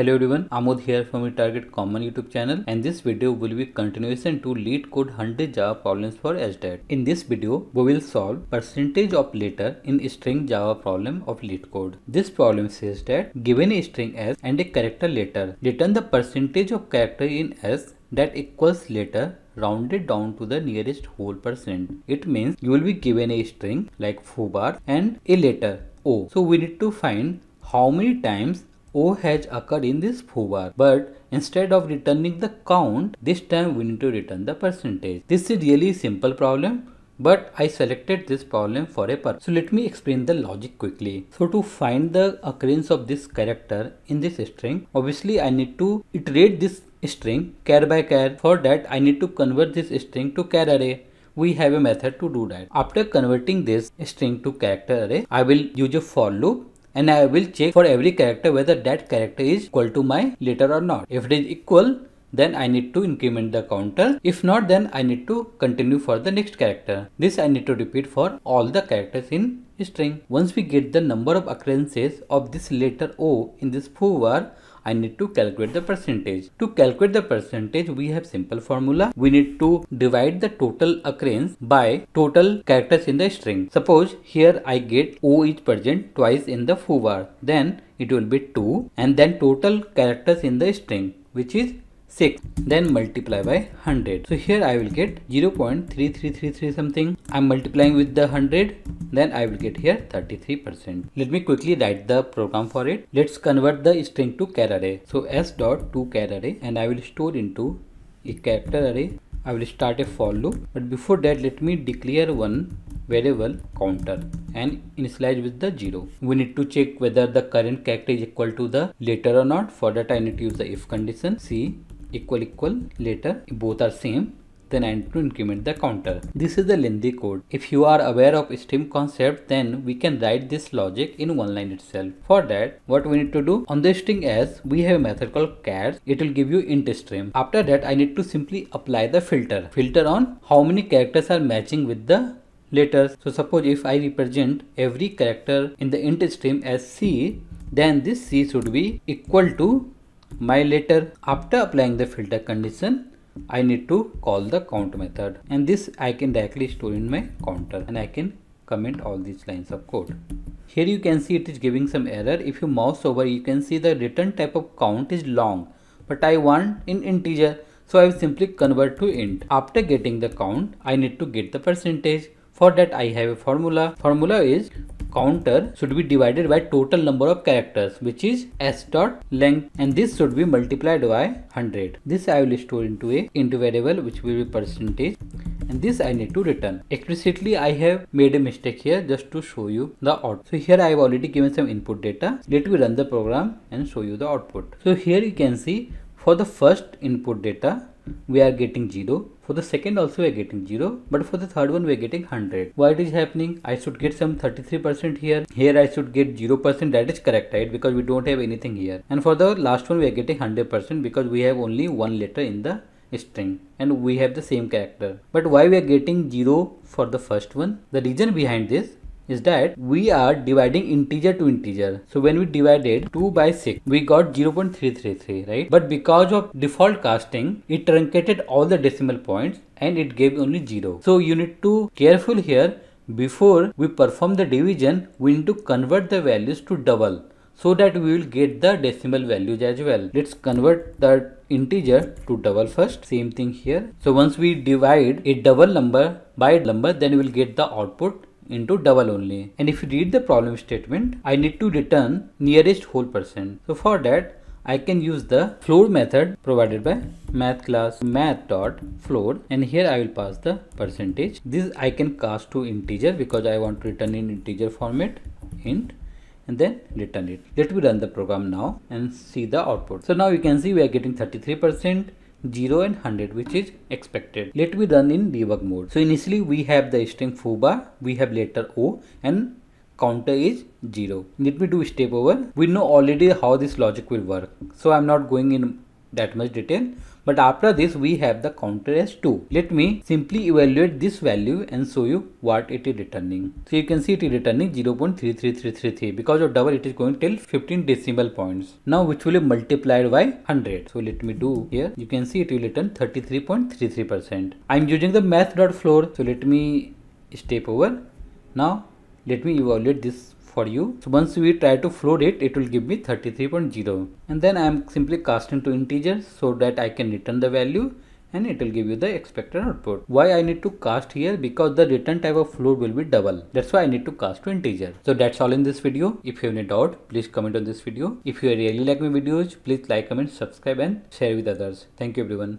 Hello everyone, Amod here from your target common YouTube channel and this video will be continuation to lead code 100 Java problems for SDAT. In this video, we will solve percentage of letter in string Java problem of lead code. This problem says that given a string S and a character letter, return the percentage of character in S that equals letter rounded down to the nearest whole percent. It means you will be given a string like foo bar and a letter O. So we need to find how many times O has occurred in this bar, but instead of returning the count, this time we need to return the percentage. This is really simple problem but I selected this problem for a purpose. So let me explain the logic quickly. So to find the occurrence of this character in this string, obviously I need to iterate this string care by care. For that I need to convert this string to character array. We have a method to do that. After converting this string to character array, I will use a for loop and I will check for every character whether that character is equal to my letter or not. If it is equal, then I need to increment the counter. If not, then I need to continue for the next character. This I need to repeat for all the characters in string. Once we get the number of occurrences of this letter O in this foo var, I need to calculate the percentage. To calculate the percentage, we have simple formula. We need to divide the total occurrence by total characters in the string. Suppose here I get O is present twice in the foo bar, Then it will be 2 and then total characters in the string which is 6 then multiply by 100 so here i will get 0.3333 something i'm multiplying with the 100 then i will get here 33 percent let me quickly write the program for it let's convert the string to char array so s dot to char array and i will store into a character array i will start a for loop but before that let me declare one variable counter and initialize with the 0. We need to check whether the current character is equal to the later or not. For that I need to use the if condition. See equal equal later if both are same then I need to increment the counter. This is the lengthy code. If you are aware of stream concept then we can write this logic in one line itself. For that what we need to do on the string s we have a method called chars. it will give you int stream. After that I need to simply apply the filter. Filter on how many characters are matching with the letters. So suppose if I represent every character in the int stream as c then this c should be equal to my letter after applying the filter condition I need to call the count method and this I can directly store in my counter and I can comment all these lines of code. Here you can see it is giving some error. If you mouse over you can see the return type of count is long but I want in integer so I will simply convert to int. After getting the count I need to get the percentage for that I have a formula. Formula is counter should be divided by total number of characters which is s dot length and this should be multiplied by 100 this i will store into a into variable which will be percentage and this i need to return explicitly i have made a mistake here just to show you the output so here i have already given some input data let me run the program and show you the output so here you can see for the first input data we are getting 0 for the second also we are getting 0 but for the third one we are getting 100 what is happening i should get some 33% here here i should get 0% that is correct right because we don't have anything here and for the last one we are getting 100% because we have only one letter in the string and we have the same character but why we are getting 0 for the first one the reason behind this is that we are dividing integer to integer. So when we divided 2 by 6, we got 0.333, right? But because of default casting, it truncated all the decimal points and it gave only 0. So you need to careful here. Before we perform the division, we need to convert the values to double so that we will get the decimal values as well. Let's convert the integer to double first. Same thing here. So once we divide a double number by a number, then we will get the output into double only. And if you read the problem statement, I need to return nearest whole percent. So for that, I can use the floor method provided by math class math dot floor and here I will pass the percentage. This I can cast to integer because I want to return in integer format int and then return it. Let me run the program now and see the output. So now you can see we are getting 33 percent 0 and 100 which is expected. Let me run in debug mode. So initially we have the string bar we have letter O and counter is 0. Let me do step over. We know already how this logic will work. So I'm not going in that much detail. But after this we have the counter as 2. Let me simply evaluate this value and show you what it is returning. So you can see it is returning 0.33333 because of double it is going till 15 decimal points. Now which will be multiplied by 100. So let me do here. You can see it will return 33.33%. I am using the math.floor. So let me step over. Now let me evaluate this for you. So once we try to float it, it will give me 33.0 and then I am simply casting to integer so that I can return the value and it will give you the expected output. Why I need to cast here? Because the return type of float will be double. That's why I need to cast to integer. So that's all in this video. If you have any doubt, please comment on this video. If you really like my videos, please like, comment, subscribe and share with others. Thank you everyone.